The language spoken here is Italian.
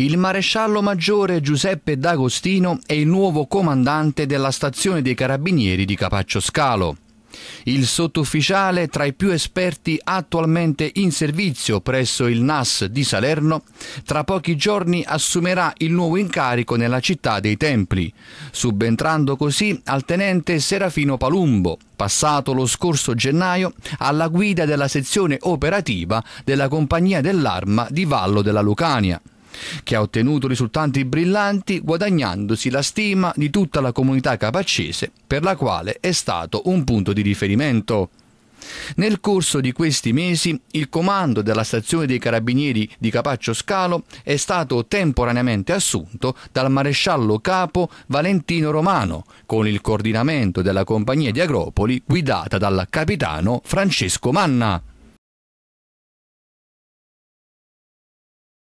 il maresciallo maggiore Giuseppe D'Agostino è il nuovo comandante della stazione dei carabinieri di Capaccio Scalo. Il sottufficiale, tra i più esperti attualmente in servizio presso il NAS di Salerno, tra pochi giorni assumerà il nuovo incarico nella città dei Templi, subentrando così al tenente Serafino Palumbo, passato lo scorso gennaio alla guida della sezione operativa della Compagnia dell'Arma di Vallo della Lucania che ha ottenuto risultati brillanti guadagnandosi la stima di tutta la comunità capaccese per la quale è stato un punto di riferimento. Nel corso di questi mesi il comando della stazione dei carabinieri di Capaccio Scalo è stato temporaneamente assunto dal maresciallo capo Valentino Romano, con il coordinamento della compagnia di Agropoli guidata dal capitano Francesco Manna.